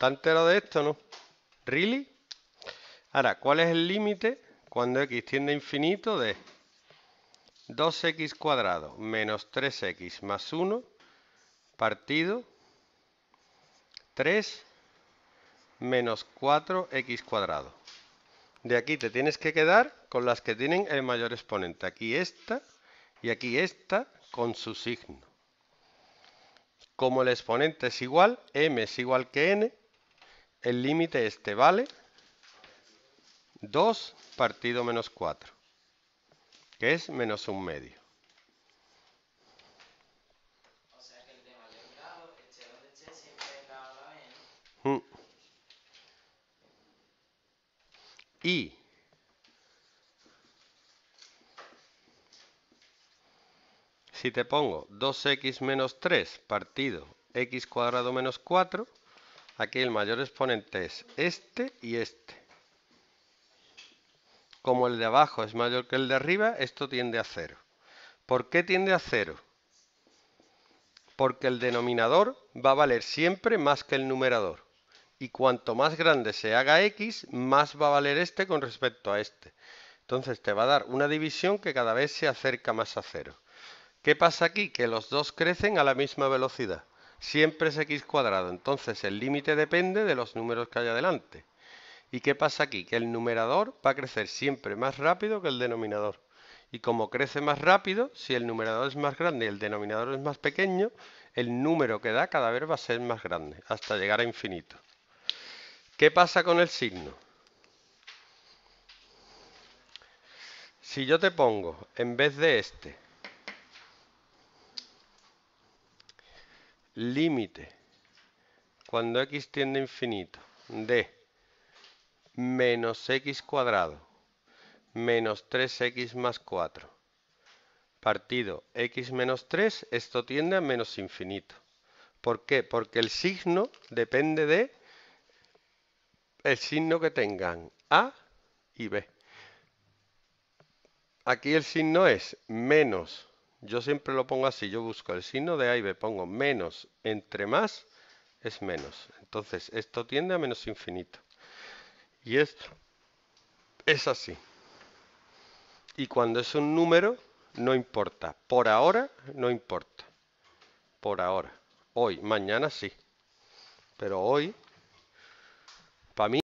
¿Está entero de esto, no? ¿Really? Ahora, ¿cuál es el límite cuando x tiende a infinito de 2x cuadrado menos 3x más 1 partido 3 menos 4x cuadrado? De aquí te tienes que quedar con las que tienen el mayor exponente. Aquí esta y aquí esta con su signo. Como el exponente es igual, m es igual que n, el límite este vale 2 partido menos 4, que es menos un medio. Mm. Y si te pongo 2x menos 3 partido x cuadrado menos 4, Aquí el mayor exponente es este y este. Como el de abajo es mayor que el de arriba, esto tiende a cero. ¿Por qué tiende a cero? Porque el denominador va a valer siempre más que el numerador. Y cuanto más grande se haga x, más va a valer este con respecto a este. Entonces te va a dar una división que cada vez se acerca más a cero. ¿Qué pasa aquí? Que los dos crecen a la misma velocidad siempre es x cuadrado. Entonces el límite depende de los números que hay adelante. ¿Y qué pasa aquí? Que el numerador va a crecer siempre más rápido que el denominador. Y como crece más rápido, si el numerador es más grande y el denominador es más pequeño, el número que da cada vez va a ser más grande, hasta llegar a infinito. ¿Qué pasa con el signo? Si yo te pongo, en vez de este, límite cuando x tiende a infinito de menos x cuadrado menos 3x más 4 partido x menos 3, esto tiende a menos infinito. ¿Por qué? Porque el signo depende de el signo que tengan A y B. Aquí el signo es menos yo siempre lo pongo así, yo busco el signo de A y B, pongo menos entre más es menos. Entonces, esto tiende a menos infinito. Y esto es así. Y cuando es un número, no importa. Por ahora, no importa. Por ahora. Hoy, mañana sí. Pero hoy, para mí...